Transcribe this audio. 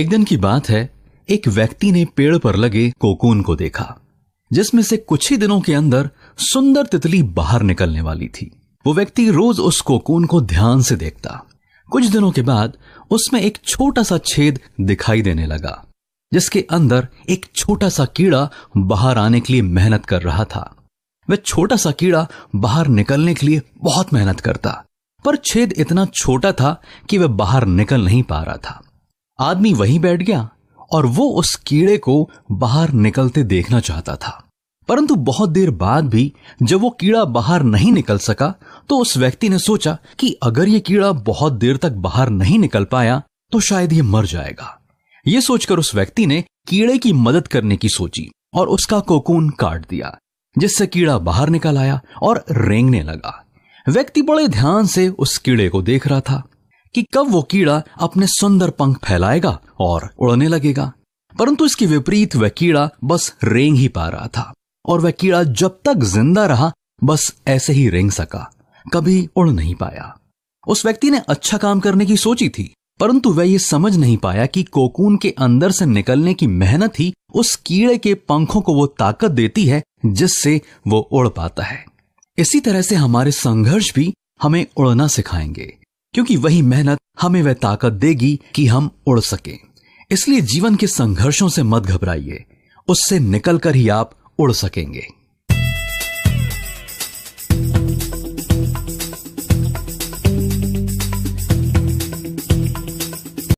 एक दिन की बात है एक व्यक्ति ने पेड़ पर लगे कोकून को देखा जिसमें से कुछ ही दिनों के अंदर सुंदर तितली बाहर निकलने वाली थी वो व्यक्ति रोज उस कोकून को ध्यान से देखता कुछ दिनों के बाद उसमें एक छोटा सा छेद दिखाई देने लगा जिसके अंदर एक छोटा सा कीड़ा बाहर आने के लिए मेहनत कर रहा था वह छोटा सा कीड़ा बाहर निकलने के लिए बहुत मेहनत करता पर छेद इतना छोटा था कि वह बाहर निकल नहीं पा रहा था आदमी वहीं बैठ गया और वो उस कीड़े को बाहर निकलते देखना चाहता था परंतु बहुत देर बाद भी जब वो कीड़ा बाहर नहीं निकल सका तो उस व्यक्ति ने सोचा कि अगर ये कीड़ा बहुत देर तक बाहर नहीं निकल पाया तो शायद ये मर जाएगा ये सोचकर उस व्यक्ति ने कीड़े की मदद करने की सोची और उसका कोकून काट दिया जिससे कीड़ा बाहर निकल आया और रेंगने लगा व्यक्ति बड़े ध्यान से उस कीड़े को देख रहा था कि कब वो कीड़ा अपने सुंदर पंख फैलाएगा और उड़ने लगेगा परंतु इसके विपरीत वह कीड़ा बस रेंग ही पा रहा था और वह कीड़ा जब तक जिंदा रहा बस ऐसे ही रेंग सका कभी उड़ नहीं पाया उस व्यक्ति ने अच्छा काम करने की सोची थी परंतु वह यह समझ नहीं पाया कि कोकून के अंदर से निकलने की मेहनत ही उस कीड़े के पंखों को वो ताकत देती है जिससे वो उड़ पाता है इसी तरह से हमारे संघर्ष भी हमें उड़ना सिखाएंगे क्योंकि वही मेहनत हमें वह ताकत देगी कि हम उड़ सकें इसलिए जीवन के संघर्षों से मत घबराइए उससे निकलकर ही आप उड़ सकेंगे